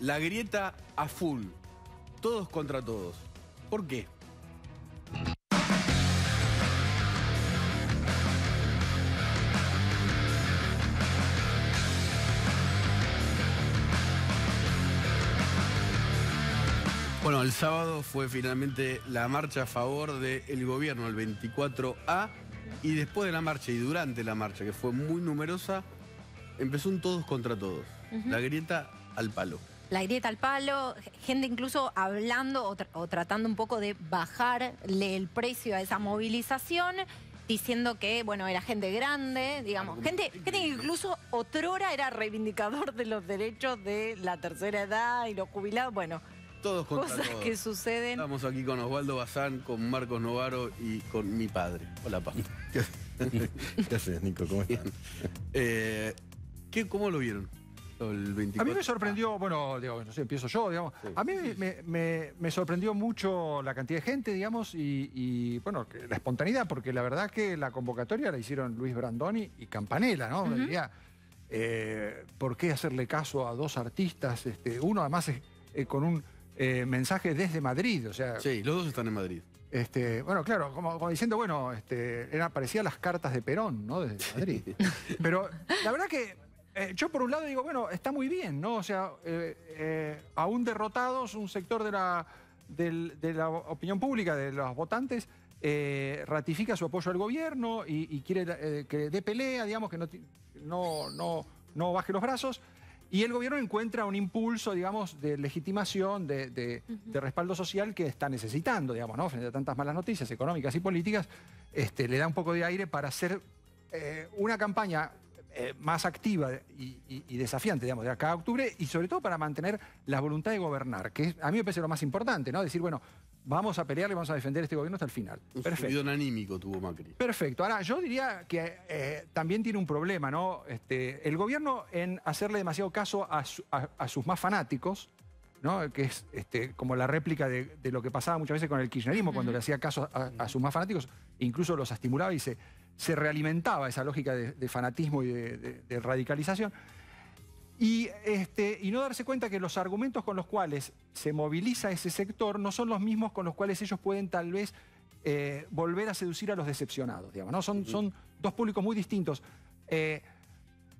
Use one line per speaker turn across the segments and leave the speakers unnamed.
La grieta a full. Todos contra todos. ¿Por qué? Bueno, el sábado fue finalmente la marcha a favor del gobierno, el 24A, y después de la marcha y durante la marcha, que fue muy numerosa, empezó un todos contra todos, la grieta al palo.
La grieta al palo, gente incluso hablando o, tratando un poco de bajarle el precio a esa movilización diciendo que, bueno, era gente grande, digamos, gente, que incluso otrora era reivindicador de los derechos de la tercera edad y los jubilados, bueno. Todos Cosas que suceden.
Estamos aquí con Osvaldo Bazán, con Marcos Novaro y con mi padre. Hola, papá. ¿Qué Nico? ¿Cómo están? Eh, ¿Cómo lo vieron? A
mí me sorprendió, bueno, digo, no sé, empiezo yo, digamos. a mí me, sorprendió mucho la cantidad de gente, digamos, y, bueno, la espontaneidad, porque la verdad que la convocatoria la hicieron Luis Brandoni y Campanella, ¿no? Eh, ¿por qué hacerle caso a dos artistas? Este, uno además es, eh, con un eh, mensaje desde Madrid, o sea... Sí,
los dos están en Madrid.
Este, bueno, claro, como, diciendo, bueno, este, era, las cartas de Perón, ¿no? Desde Madrid. Pero la verdad que eh, yo por un lado digo, bueno, está muy bien, ¿no? O sea, eh, eh, aún derrotados, un sector de la, de la opinión pública, de los votantes, ratifica su apoyo al gobierno y, quiere que dé pelea, digamos, que no, no, no, no, baje los brazos. Y el gobierno encuentra un impulso, digamos, de legitimación, de, respaldo social que está necesitando, digamos, ¿no? Frente a tantas malas noticias económicas y políticas, este, le da un poco de aire para hacer una campaña eh, más activa y, desafiante, digamos, de acá a octubre, y sobre todo para mantener la voluntad de gobernar, que a mí me parece lo más importante, ¿no? Decir, bueno, vamos a pelear y vamos a defender este gobierno hasta el final. Un Perfecto.
anímico tuvo Macri.
Perfecto. Ahora, yo diría que eh, también tiene un problema, ¿no? Este, el gobierno en hacerle demasiado caso a, sus más fanáticos, ¿no? que es este, como la réplica de, lo que pasaba muchas veces con el kirchnerismo, cuando le hacía caso a, a, sus más fanáticos, incluso los estimulaba y dice se realimentaba esa lógica de, fanatismo y de, radicalización. Y, este, y, no darse cuenta que los argumentos con los cuales se moviliza ese sector no son los mismos con los cuales ellos pueden tal vez eh, volver a seducir a los decepcionados, digamos, ¿no? Son, son dos públicos muy distintos. Eh,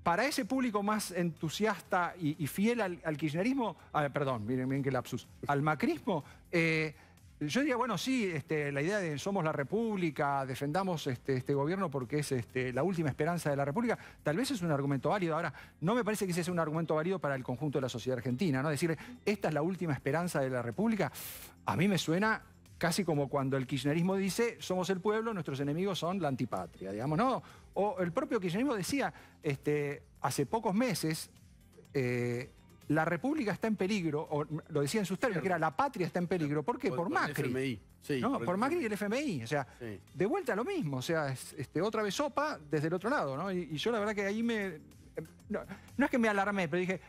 para ese público más entusiasta y, fiel al, kirchnerismo, ah, perdón, miren, qué lapsus, al macrismo, eh, yo diría, bueno, sí, este, la idea de somos la República, defendamos este, este gobierno porque es este, la última esperanza de la República, tal vez es un argumento válido. Ahora, no me parece que ese sea un argumento válido para el conjunto de la sociedad argentina, ¿no? Decirle, esta es la última esperanza de la República, a mí me suena casi como cuando el kirchnerismo dice, somos el pueblo, nuestros enemigos son la antipatria, digamos, ¿no? O el propio kirchnerismo decía, hace pocos meses, eh, la República está en peligro, o lo decía en sus términos, que era la patria está en peligro. ¿Por qué? Por, Macri. por, Macri y el FMI. O sea, de vuelta a lo mismo. O sea, este, otra vez sopa desde el otro lado, Y, yo la verdad que ahí me. No, es que me alarmé, pero dije.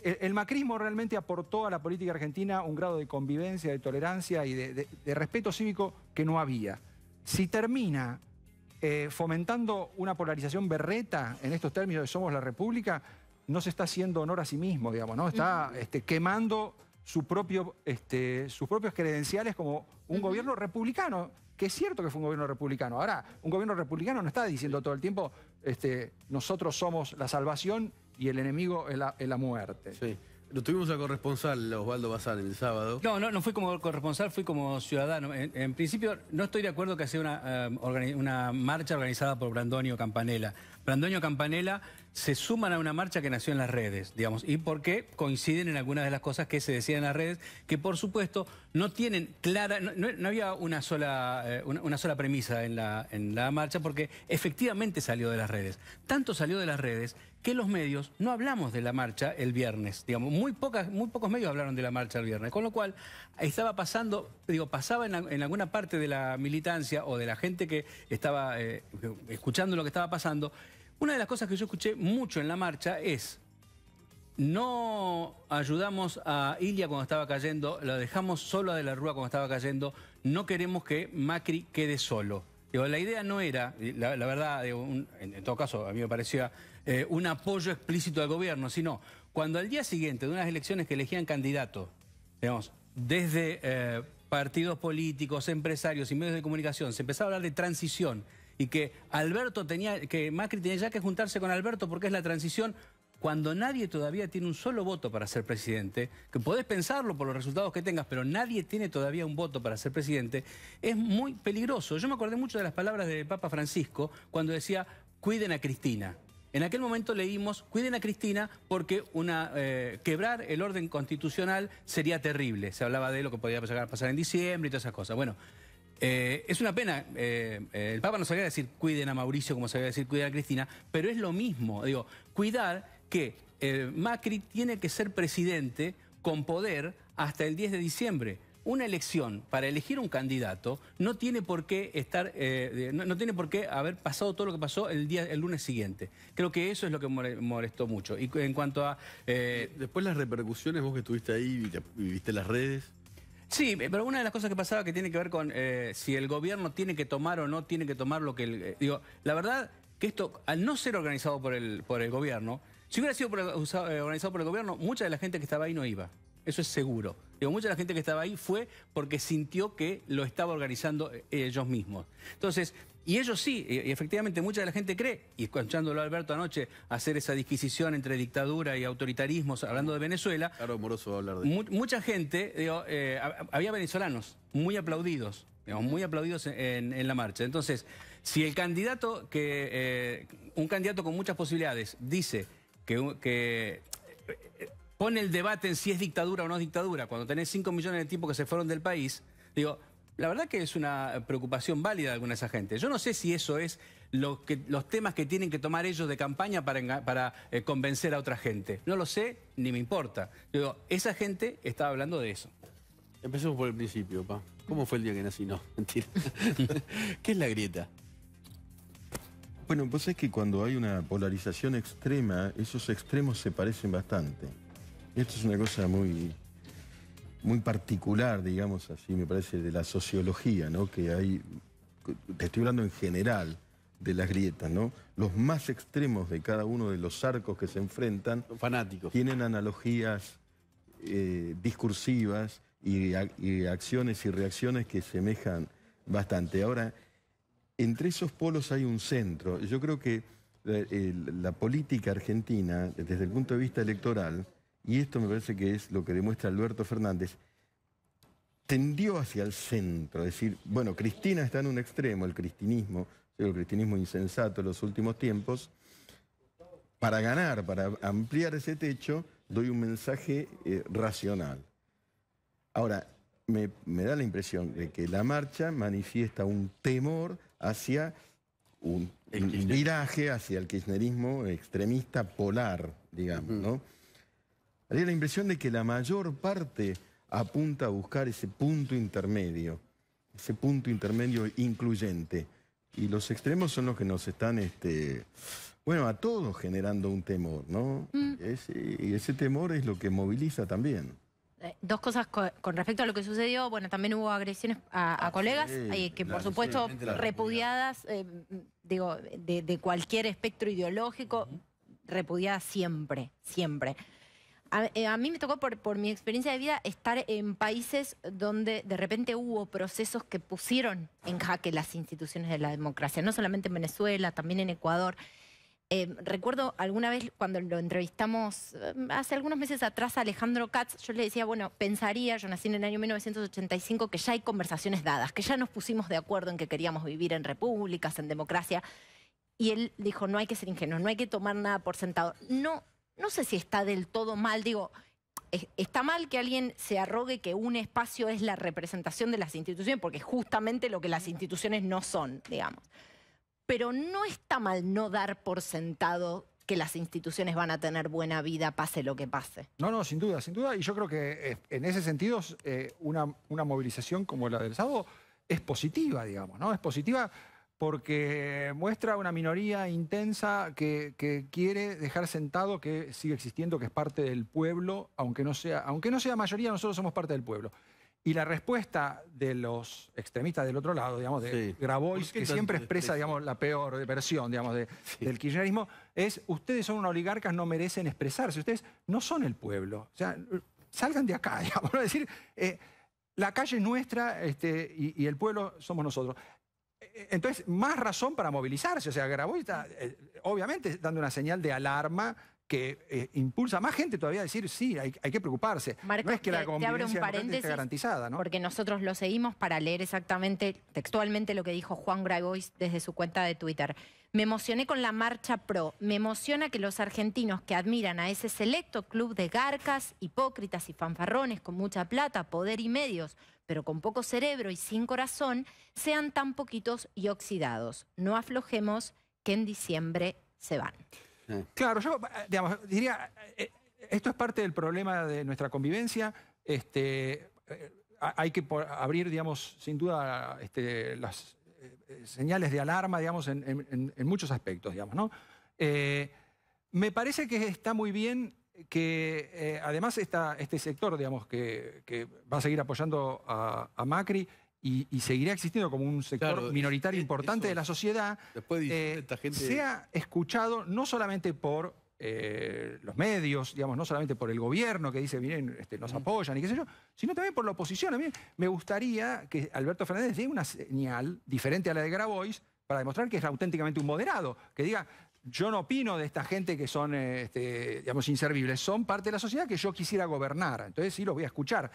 El, macrismo realmente aportó a la política argentina un grado de convivencia, de tolerancia y de, respeto cívico que no había. Si termina eh, fomentando una polarización berreta en estos términos de somos la República, no se está haciendo honor a sí mismo, digamos, ¿no? Está este, quemando este, sus propios credenciales como un gobierno republicano, que es cierto que fue un gobierno republicano. Ahora, un gobierno republicano no está diciendo todo el tiempo, este, nosotros somos la salvación y el enemigo es la, muerte. Sí. Lo tuvimos
a corresponsal, Osvaldo Bazán, el sábado. No, no, no fui como corresponsal, fui como ciudadano. En, principio, no estoy de acuerdo que sea una, eh, una marcha organizada por Brandonio Campanella. Brandonio Campanella se suman a una marcha que nació en las redes, digamos, y porque coinciden en algunas de las cosas que se decían en las redes, que por supuesto no tienen clara, no, había una sola, eh, una, sola premisa en la, marcha, porque efectivamente salió de las redes. Tanto salió de las redes que los medios no hablamos de la marcha el viernes, digamos, muy, pocas, muy pocos medios hablaron de la marcha el viernes, con lo cual estaba pasando, digo, pasaba en, alguna parte de la militancia o de la gente que estaba eh, escuchando lo que estaba pasando, una de las cosas que yo escuché mucho en la marcha es, no ayudamos a Ilia cuando estaba cayendo, lo dejamos solo a De la Rúa cuando estaba cayendo, no queremos que Macri quede solo. la idea no era, la, verdad, en, todo caso a mí me parecía eh, un apoyo explícito al gobierno, sino cuando al día siguiente de unas elecciones que elegían candidatos, digamos, desde eh, partidos políticos, empresarios y medios de comunicación, se empezaba a hablar de transición, y que Alberto tenía, que Macri tenía ya que juntarse con Alberto porque es la transición cuando nadie todavía tiene un solo voto para ser presidente, que podés pensarlo por los resultados que tengas, pero nadie tiene todavía un voto para ser presidente, es muy peligroso. Yo me acordé mucho de las palabras del Papa Francisco cuando decía, cuiden a Cristina. En aquel momento leímos, cuiden a Cristina porque una, eh, quebrar el orden constitucional sería terrible. Se hablaba de lo que podía pasar en diciembre y todas esas cosas. Bueno, eh, es una pena, eh, eh, el Papa no sabía decir cuiden a Mauricio como sabía decir cuiden a Cristina, pero es lo mismo, digo, cuidar que Macri tiene que ser presidente con poder hasta el 10 de diciembre. Una elección para elegir un candidato no tiene por qué estar, no, tiene por qué haber pasado todo lo que pasó el día, el lunes siguiente. Creo que eso es lo que molestó mucho. Y en cuanto a después las repercusiones, vos
que estuviste ahí y viviste las redes.
Sí, pero una de las cosas que pasaba que tiene que ver con eh, si el gobierno tiene que tomar o no tiene que tomar lo que... Eh, digo, la verdad que esto, al no ser organizado por el, por el gobierno, si hubiera sido eh, organizado por el gobierno, mucha de la gente que estaba ahí no iba. Eso es seguro. Digo, mucha de la gente que estaba ahí fue porque sintió que lo estaba organizando ellos mismos. Entonces, y ellos sí, y e, e, efectivamente mucha de la gente cree, y escuchándolo a Alberto anoche hacer esa disquisición entre dictadura y autoritarismo, hablando de Venezuela. Claro, moroso hablar de Mucha gente, digo, eh, había venezolanos muy aplaudidos, muy aplaudidos en, la marcha. Entonces, si el candidato que, eh, un candidato con muchas posibilidades dice que, eh, pone el debate en si es dictadura o no es dictadura, cuando tenés 5 millones de tipos que se fueron del país, digo, la verdad que es una preocupación válida de alguna esa gente. Yo no sé si eso es los temas que tienen que tomar ellos de campaña para, eh, convencer a otra gente. No lo sé, ni me importa.
esa gente estaba hablando de eso. Empecemos por el principio, pa. ¿Cómo fue el día que nací? No, ¿Qué es la grieta?
Bueno, pues es que cuando hay una polarización extrema, esos extremos se parecen bastante. Esto es una cosa muy muy particular, digamos así, me parece, de la sociología, ¿no? Que hay, te estoy hablando en general de las grietas, ¿no? Los más extremos de cada uno de los arcos que se enfrentan... fanáticos. Tienen analogías eh, discursivas y, acciones y reacciones que semejan bastante. Ahora, entre esos polos hay un centro. Yo creo que eh, la política argentina, desde el punto de vista electoral, y esto me parece que es lo que demuestra Alberto Fernández, tendió hacia el centro, es decir, bueno, Cristina está en un extremo, el cristinismo, el cristinismo insensato en los últimos tiempos, para ganar, para ampliar ese techo, doy un mensaje eh, racional. Ahora, me, da la impresión de que la marcha manifiesta un temor hacia un, viraje, hacia el kirchnerismo extremista polar, digamos, ¿no? Daría la impresión de que la mayor parte apunta a buscar ese punto intermedio, ese punto intermedio incluyente. Y los extremos son los que nos están, este, bueno, a todos generando un temor, ¿no? Mm. y ese temor es lo que moviliza también.
Eh, dos cosas con respecto a lo que sucedió. Bueno, también hubo agresiones a, ah, colegas, eh, que por supuesto repudiadas, eh, digo, de, cualquier espectro ideológico, repudiadas siempre, siempre. Eh, a, mí me tocó por, mi experiencia de vida estar en países donde de repente hubo procesos que pusieron en jaque las instituciones de la democracia, no solamente en Venezuela, también en Ecuador. Eh, recuerdo alguna vez cuando lo entrevistamos eh, hace algunos meses atrás a Alejandro Katz, yo le decía, bueno, pensaría, yo nací en el año 1985, que ya hay conversaciones dadas, que ya nos pusimos de acuerdo en que queríamos vivir en repúblicas, en democracia. Y él dijo, no hay que ser ingenuo, no hay que tomar nada por sentado. No no sé si está del todo mal, digo, está mal que alguien se arrogue que un espacio es la representación de las instituciones, porque es justamente lo que las instituciones no son, digamos. Pero no está mal no dar por sentado que las instituciones van a tener buena vida, pase lo que pase. No, no, sin duda, sin duda. Y
yo creo que eh, en ese sentido eh, una, una movilización como la del sábado es positiva, digamos, ¿no? Es positiva porque muestra una minoría intensa que, quiere dejar sentado que sigue existiendo, que es parte del pueblo, aunque no, sea, aunque no sea mayoría, nosotros somos parte del pueblo. Y la respuesta de los extremistas del otro lado, digamos, de Grabois, que siempre expresa, digamos, la peor versión, digamos, del kirchnerismo, es ustedes son unos oligarcas, no merecen expresarse, ustedes no son el pueblo. O sea, salgan de acá, decir... Eh, la calle es nuestra este, y, y, el pueblo somos nosotros. Entonces, más razón para movilizarse. O sea, Grabois está, eh, obviamente, dando una señal de alarma que eh, impulsa a más gente todavía a decir, sí, hay, que preocuparse.
no es que la garantizada, ¿no? Porque nosotros lo seguimos para leer exactamente, textualmente, lo que dijo Juan Grabois desde su cuenta de Twitter. Me emocioné con la marcha pro. Me emociona que los argentinos que admiran a ese selecto club de garcas, hipócritas y fanfarrones con mucha plata, poder y medios, pero con poco cerebro y sin corazón, sean tan poquitos y oxidados. No aflojemos que en diciembre se van.
Claro, yo eh, diría, eh, eh, esto es parte del problema de nuestra convivencia. Este, hay que abrir, digamos, sin duda, este, las señales de alarma, digamos, en, muchos aspectos, digamos, ¿no? me parece que está muy bien que además este sector, digamos, que, va a seguir apoyando a Macri, y, seguirá existiendo como un sector minoritario importante de la sociedad, que eh, sea escuchado no solamente por eh, los medios, digamos, no solamente por el gobierno que dice, miren, este, nos apoyan y qué sé yo, sino también por la oposición. A mí me gustaría que Alberto Fernández dé una señal diferente a la de Grabois para demostrar que es auténticamente un moderado, que diga, yo no opino de esta gente que son, eh, este, digamos, inservibles, son parte de la sociedad que yo quisiera gobernar, entonces sí lo voy a escuchar.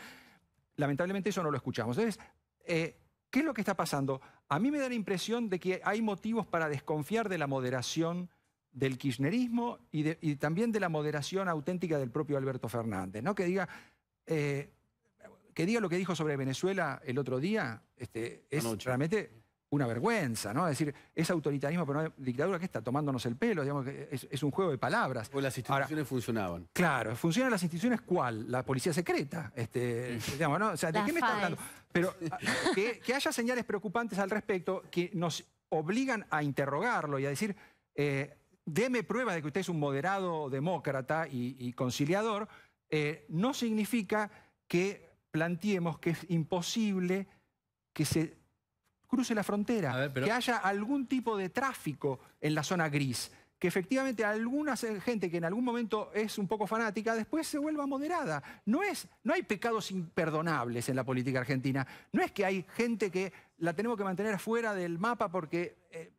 Lamentablemente eso no lo escuchamos. Entonces, eh, ¿Qué es lo que está pasando? A mí me da la impresión de que hay motivos para desconfiar de la moderación del kirchnerismo y, también de la moderación auténtica del propio Alberto Fernández, ¿no? Que diga, eh, diga lo que dijo sobre Venezuela el otro día, este, es una vergüenza, ¿no? Es decir, es autoritarismo pero no es dictadura que está tomándonos el pelo, digamos que es, un juego de palabras. O las instituciones funcionaban. Claro, funcionan las instituciones cuál? La policía secreta, este, ¿de qué me está hablando? Pero ah, que, haya señales preocupantes al respecto que nos obligan a interrogarlo y a decir, eh, deme pruebas de que usted es un moderado demócrata y, conciliador, eh, no significa que planteemos que es imposible que se cruce la frontera, que haya algún tipo de tráfico en la zona gris, que efectivamente alguna gente que en algún momento es un poco fanática después se vuelva moderada. No, es, no hay pecados imperdonables en la política argentina. No es que hay gente que la tenemos que mantener fuera del mapa porque, eh,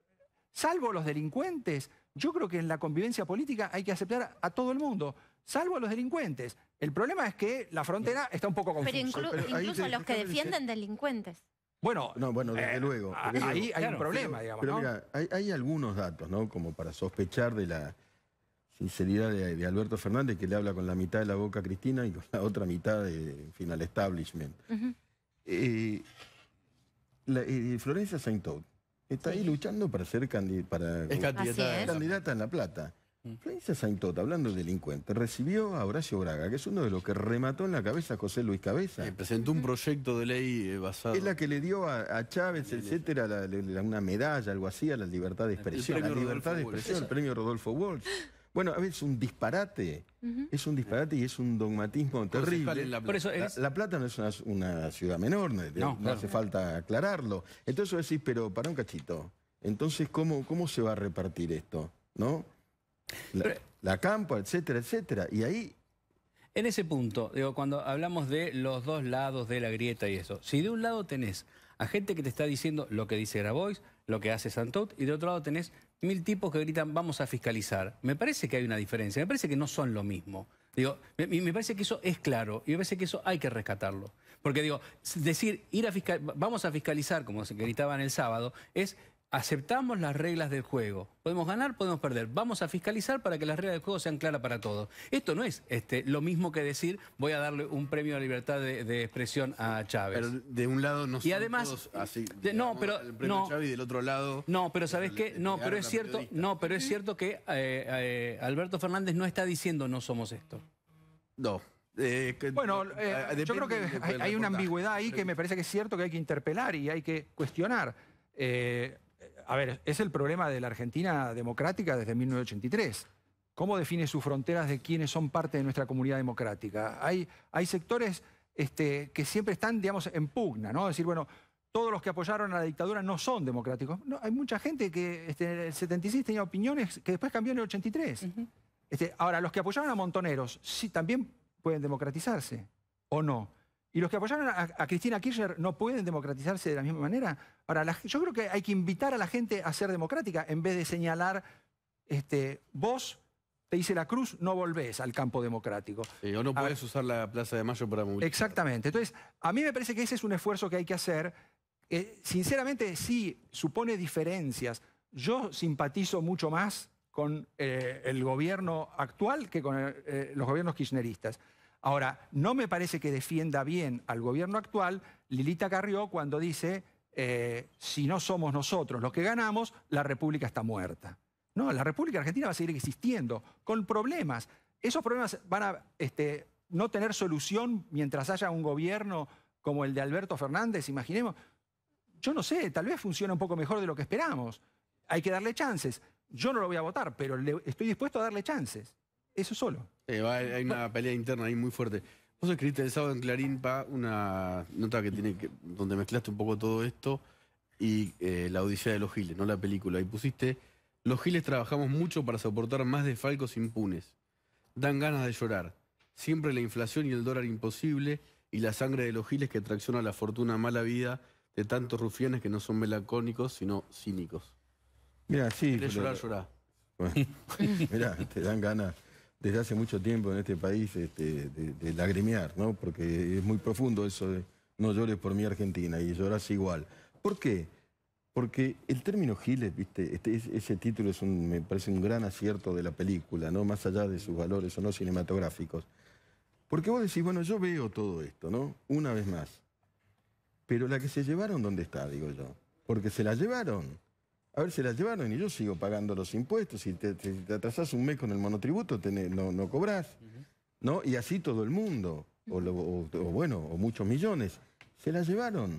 salvo los delincuentes, yo creo que en la convivencia política hay que aceptar a todo el mundo, salvo a los delincuentes. El problema es que la frontera está un poco confusa. Pero, incluso los que defienden
delincuentes.
Bueno, no, bueno, desde eh, luego. Ah, ahí hay un problema, digamos. Pero mira, hay, algunos
datos, ¿no? Como para sospechar de la sinceridad de, Alberto Fernández, que le habla con la mitad de la boca a Cristina y con la otra mitad, de, en fin, al establishment. Eh, eh, Florencia Florencia está ahí luchando para ser para, candidata en La Plata. Mm. Florencia Saintota, hablando de delincuente, recibió a Horacio Braga, que es uno de los que remató en la cabeza a José Luis Cabeza. Eh, presentó un mm. proyecto de ley eh, basado... Es la que le dio a, Chávez, etcétera, una medalla, algo así, a la libertad de expresión. La libertad de expresión, el premio Rodolfo Walsh. Bueno, a ver, es un disparate. Es un disparate y es un dogmatismo terrible. La Plata. la, Plata no es una, ciudad menor, no, hace falta aclararlo. Entonces vos decís, pero para un cachito, entonces, ¿cómo, cómo se va a repartir esto? ¿No? La, campo, etcétera, etcétera. Y ahí en ese punto,
digo, cuando hablamos de los dos lados de la grieta y eso, si de un lado tenés a gente que te está diciendo lo que dice Grabois, lo que hace Santot, y de otro lado tenés mil tipos que gritan vamos a fiscalizar, me parece que hay una diferencia, me parece que no son lo mismo. Digo, me, parece que eso es claro y me parece que eso hay que rescatarlo. Porque digo, decir ir a fiscal, vamos a fiscalizar, como se gritaban el sábado, es aceptamos las reglas del juego. Podemos ganar, podemos perder. Vamos a fiscalizar para que las reglas del juego sean claras para todos. Esto no es este, lo mismo que decir voy a darle un premio a libertad de, expresión a Chávez. Pero de un lado no y además, así. no, pero no, Chávez del otro lado. No, pero sabes qué, no, pero es cierto, no, pero es cierto que eh, eh, Alberto Fernández no está diciendo no somos esto.
No. Eh, bueno, yo creo que hay, una ambigüedad ahí que me parece que es cierto que hay que interpelar y hay que cuestionar a ver, es el problema de la Argentina democrática desde 1983. ¿Cómo define sus fronteras de quiénes son parte de nuestra comunidad democrática? Hay, hay sectores este, que siempre están, digamos, en pugna, ¿no? decir, bueno, todos los que apoyaron a la dictadura no son democráticos. No, hay mucha gente que este, en el 76 tenía opiniones que después cambió en el 83. Este, ahora, los que apoyaron a Montoneros, sí, también pueden democratizarse, ¿o no? Y los que apoyaron a, Cristina Kirchner no pueden democratizarse de la misma manera. Ahora, la, yo creo que hay que invitar a la gente a ser democrática en vez de señalar, este, vos te hice la cruz, no volvés al campo democrático. Sí,
o no puedes usar la Plaza de Mayo para movilizar.
Exactamente. Entonces, a mí me parece que ese es un esfuerzo que hay que hacer. Eh, sinceramente, sí, supone diferencias. Yo simpatizo mucho más con eh, el gobierno actual que con eh, los gobiernos kirchneristas. Ahora, no me parece que defienda bien al gobierno actual Lilita Carrió cuando dice, eh, si no somos nosotros los que ganamos, la República está muerta. No, la República Argentina va a seguir existiendo, con problemas. Esos problemas van a este, no tener solución mientras haya un gobierno como el de Alberto Fernández, imaginemos. Yo no sé, tal vez funciona un poco mejor de lo que esperamos. Hay que darle chances. Yo no lo voy a votar, pero estoy dispuesto a darle chances. Eso solo.
Eh, hay una pelea interna ahí muy fuerte. Vos escribiste el sábado en Clarín, pa, una nota que tiene que, donde mezclaste un poco todo esto y eh, la Odisea de los Giles, no la película. Y pusiste, los Giles trabajamos mucho para soportar más defalcos impunes. Dan ganas de llorar. Siempre la inflación y el dólar imposible y la sangre de los Giles que tracciona la fortuna mala vida de tantos rufianes que no son melancónicos, sino cínicos.
Mira, sí. Quieres llorar, llorar. mira, te dan ganas desde hace mucho tiempo en este país este, de, de, ¿no? Porque es muy profundo eso de no llores por mi Argentina y llorás igual. ¿Por qué? Porque el término Giles, viste, este, ese título me parece un gran acierto de la película, ¿no? Más allá de sus valores o no cinematográficos. Porque vos decís, bueno, yo veo todo esto, ¿no? Una vez más. Pero la que se llevaron, ¿dónde está? Digo yo. Porque se la llevaron. A ver, se las llevaron y yo sigo pagando los impuestos. Si te, atrasás un mes con el monotributo, no, cobras. cobrás. ¿no? Y así todo el mundo, o, bueno, o muchos millones. Se las llevaron.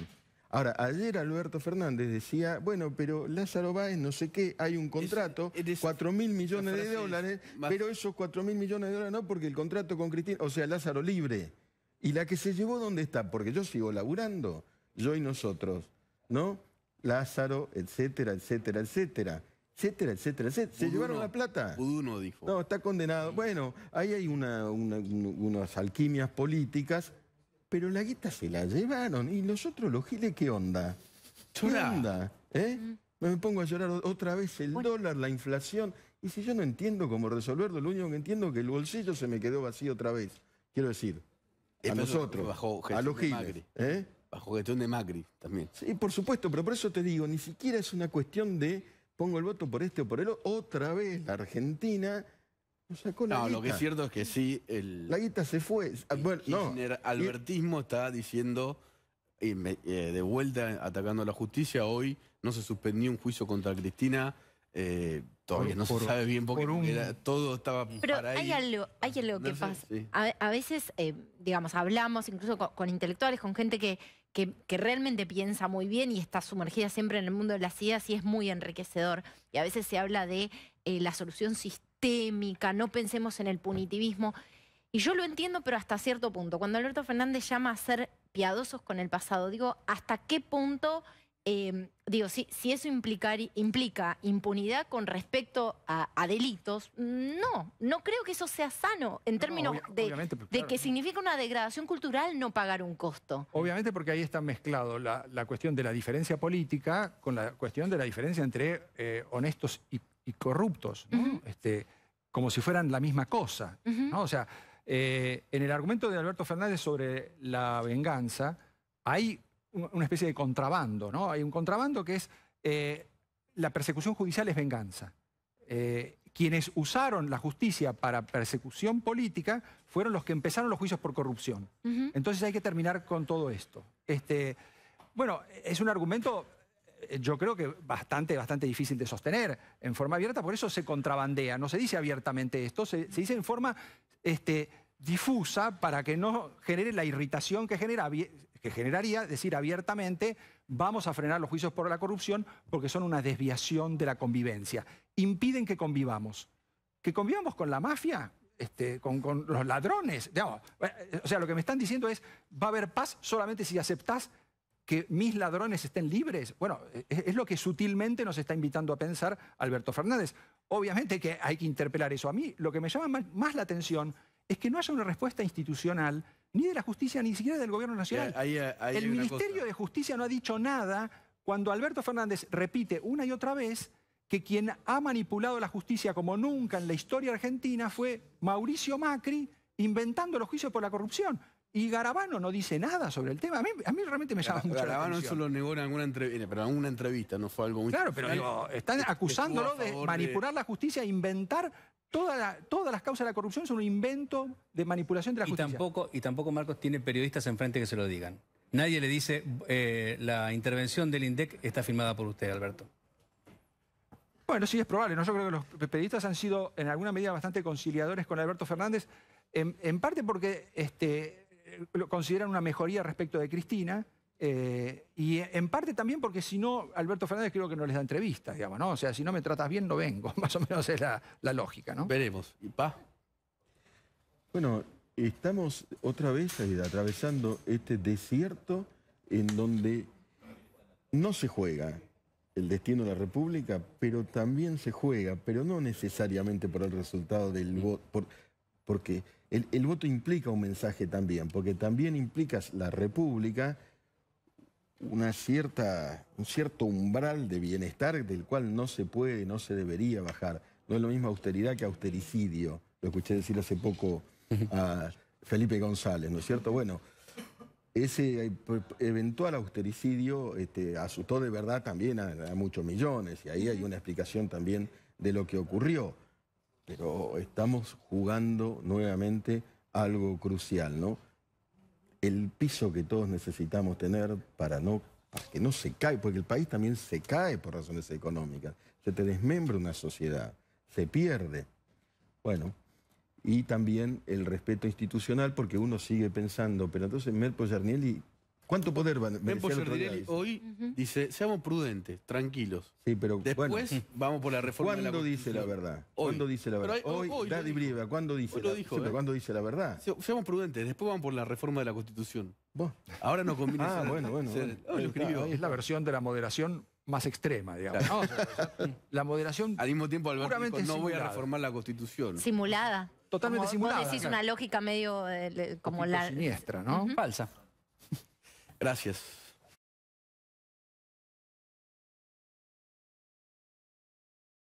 Ahora, ayer Alberto Fernández decía, bueno, pero Lázaro Báez, no sé qué, hay un contrato, 4 mil millones de dólares, pero esos 4 mil millones de dólares no, porque el contrato con Cristina, o sea, Lázaro libre. ¿Y la que se llevó dónde está? Porque yo sigo laburando, yo y nosotros, ¿no? Lázaro, etcétera, etcétera, etcétera. Etcétera, etcétera, etcétera. Se llevaron la plata. Uno dijo. No, está condenado. Bueno, ahí hay unas alquimias políticas, pero la guita se la llevaron. ¿Y nosotros los giles qué onda? ¿Qué onda? ¿Eh? Me pongo a llorar otra vez el dólar, la inflación. Y si yo no entiendo cómo resolverlo, lo único que entiendo es que el bolsillo se me quedó vacío otra vez. Quiero decir, a nosotros, a los giles.
¿eh? Bajo gestión de Macri también. Sí,
por supuesto, pero por eso te digo, ni siquiera es una cuestión de pongo el voto por este o por el otro. Otra vez la Argentina nos sacó la No, lo que es
cierto es que sí. la guita se fue. Ah, bueno, Albertismo está diciendo, eh, de vuelta atacando a la justicia, hoy no se suspendió un juicio contra Cristina. Eh, todavía no se sabe bien por qué todo estaba para hay algo,
hay algo que pasa. A, veces, eh, digamos, hablamos incluso con intelectuales, con gente que que, realmente piensa muy bien y está sumergida siempre en el mundo de las ideas y es muy enriquecedor. Y a veces se habla de eh, la solución sistémica, no pensemos en el punitivismo. Y yo lo entiendo, pero hasta cierto punto. Cuando Alberto Fernández llama a ser piadosos con el pasado, digo, ¿hasta qué punto Em, digo, si, si eso implicar, implica impunidad con respecto a, delitos, no, no creo que eso sea sano en términos de, de que significa una degradación cultural no pagar un costo.
Obviamente porque ahí está mezclado la, cuestión de la diferencia política con la cuestión de la diferencia entre eh, honestos y, corruptos, este, como si fueran la misma cosa. O sea, eh, en el argumento de Alberto Fernández sobre la venganza, hay una especie de contrabando, ¿no? Hay un contrabando que es eh, la persecución judicial es venganza. Eh, quienes usaron la justicia para persecución política fueron los que empezaron los juicios por corrupción. Entonces hay que terminar con todo esto. Este, bueno, es un argumento eh, yo creo que bastante, bastante difícil de sostener en forma abierta, por eso se contrabandea, no se dice abiertamente esto, se, se dice en forma este, difusa para que no genere la irritación que genera que generaría decir abiertamente, vamos a frenar los juicios por la corrupción porque son una desviación de la convivencia. Impiden que convivamos. Que convivamos con la mafia, este, con, los ladrones. O sea, lo que me están diciendo es, va a haber paz solamente si aceptás que mis ladrones estén libres. Bueno, es, lo que sutilmente nos está invitando a pensar Alberto Fernández. Obviamente que hay que interpelar eso. A mí lo que me llama más la atención es que no haya una respuesta institucional ni de la justicia, ni siquiera del gobierno nacional. Eh, eh, el Ministerio de Justicia no ha dicho nada cuando Alberto Fernández repite una y otra vez que quien ha manipulado la justicia como nunca en la historia argentina fue Mauricio Macri inventando los juicios por la corrupción. Y Garabano no dice nada sobre el tema. A mí, realmente me llama mucho la atención. eso lo
negó en alguna, entrevista, pero no fue algo muy... Claro, pero están acusándolo de manipular
la justicia, e inventar todas las causas de la corrupción son un invento de manipulación de la justicia. Y tampoco, y tampoco Marcos
tiene periodistas enfrente que se lo digan. Nadie le dice, eh, la intervención del INDEC está firmada por usted, Alberto.
Bueno, sí, es probable. ¿no? Yo creo que los periodistas han sido, en alguna medida, bastante conciliadores con Alberto Fernández, en, parte porque este, lo consideran una mejoría respecto de Cristina, eh, y en parte también porque si no, Alberto Fernández creo que no les da entrevistas, digamos, ¿no? O sea, si no me tratas bien, no vengo. Más o menos es la, lógica, ¿no? Veremos. ¿Y pa?
Bueno, estamos otra vez atravesando este desierto en donde no se juega el destino de la República, pero también se juega, pero no necesariamente por el resultado del voto, porque el, el voto implica un mensaje también, porque también implicas la República una cierta, un cierto umbral de bienestar del cual no se puede, no se debería bajar. No es lo mismo austeridad que austericidio. Lo escuché decir hace poco a Felipe González, ¿no es cierto? Bueno, ese eventual austericidio este, asustó de verdad también a, muchos millones y ahí hay una explicación también de lo que ocurrió. Pero estamos jugando nuevamente algo crucial, ¿no? el piso que todos necesitamos tener para no para que no se cae, porque el país también se cae por razones económicas, se te desmembra una sociedad, se pierde. Bueno, y también el respeto institucional, porque uno sigue pensando, pero entonces Merpo Yarnielli ¿Cuánto poder van a tener?
hoy dice, seamos prudentes, tranquilos. Sí, pero Después vamos por la reforma de la dice la verdad? ¿Cuándo dice la verdad? hoy, Daddy ¿cuándo dice la verdad, ¿cuándo dice la verdad? seamos prudentes, después vamos por la reforma de la
Constitución. ¿Vos? Ahora no conviene Ah, bueno, bueno. bueno. es la versión de la moderación más extrema, digamos. la moderación... Al mismo tiempo, Alberto no voy a reformar la
Constitución.
Simulada. Totalmente simulada. Vos decís una lógica medio eh, como la... Siniestra,
¿no? Falsa. Gracias.